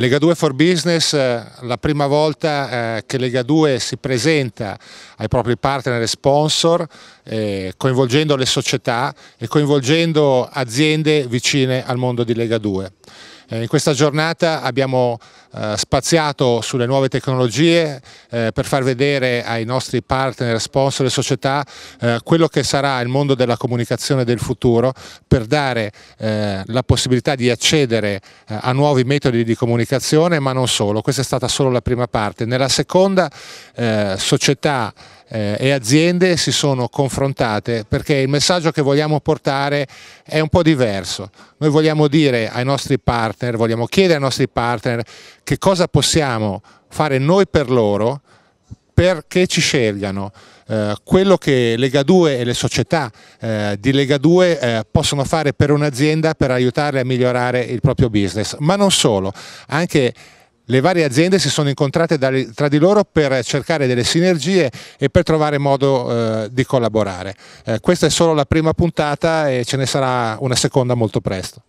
Lega 2 for Business, eh, la prima volta eh, che Lega 2 si presenta ai propri partner e sponsor, eh, coinvolgendo le società e coinvolgendo aziende vicine al mondo di Lega 2. Eh, in questa giornata abbiamo eh, spaziato sulle nuove tecnologie eh, per far vedere ai nostri partner, sponsor e società quello che sarà il mondo della comunicazione del futuro per dare la possibilità di accedere a nuovi metodi di comunicazione ma non solo, questa è stata solo la prima parte. Nella seconda società eh, e aziende si sono confrontate perché il messaggio che vogliamo portare è un po' diverso. Noi vogliamo dire ai nostri partner, vogliamo chiedere ai nostri partner che cosa possiamo fare noi per loro perché ci scegliano. Eh, quello che Lega 2 e le società eh, di Lega 2 eh, possono fare per un'azienda per aiutarle a migliorare il proprio business, ma non solo, anche le varie aziende si sono incontrate tra di loro per cercare delle sinergie e per trovare modo eh, di collaborare. Eh, questa è solo la prima puntata e ce ne sarà una seconda molto presto.